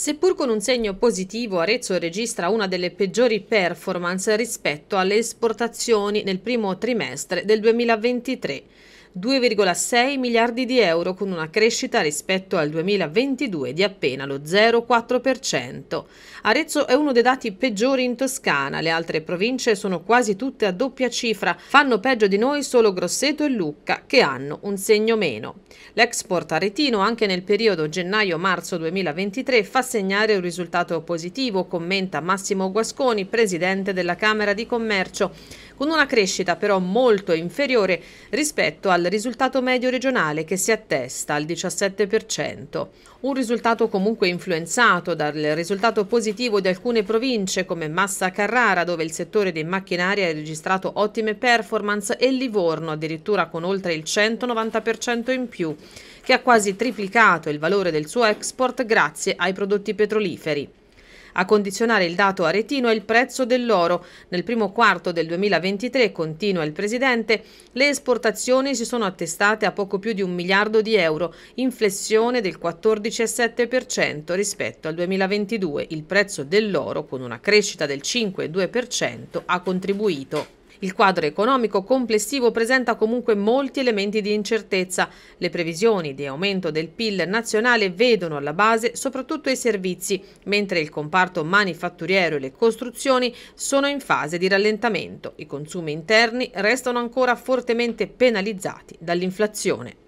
Seppur con un segno positivo, Arezzo registra una delle peggiori performance rispetto alle esportazioni nel primo trimestre del 2023. 2,6 miliardi di euro con una crescita rispetto al 2022 di appena lo 0,4%. Arezzo è uno dei dati peggiori in Toscana, le altre province sono quasi tutte a doppia cifra, fanno peggio di noi solo Grosseto e Lucca che hanno un segno meno. L'export aretino anche nel periodo gennaio-marzo 2023 fa segnare un risultato positivo, commenta Massimo Guasconi, presidente della Camera di Commercio con una crescita però molto inferiore rispetto al risultato medio regionale che si attesta al 17%. Un risultato comunque influenzato dal risultato positivo di alcune province come Massa Carrara dove il settore dei macchinari ha registrato ottime performance e Livorno addirittura con oltre il 190% in più che ha quasi triplicato il valore del suo export grazie ai prodotti petroliferi. A condizionare il dato aretino è il prezzo dell'oro. Nel primo quarto del 2023, continua il Presidente, le esportazioni si sono attestate a poco più di un miliardo di euro, inflessione del 14,7% rispetto al 2022. Il prezzo dell'oro, con una crescita del 5,2%, ha contribuito. Il quadro economico complessivo presenta comunque molti elementi di incertezza. Le previsioni di aumento del PIL nazionale vedono alla base soprattutto i servizi, mentre il comparto manifatturiero e le costruzioni sono in fase di rallentamento. I consumi interni restano ancora fortemente penalizzati dall'inflazione.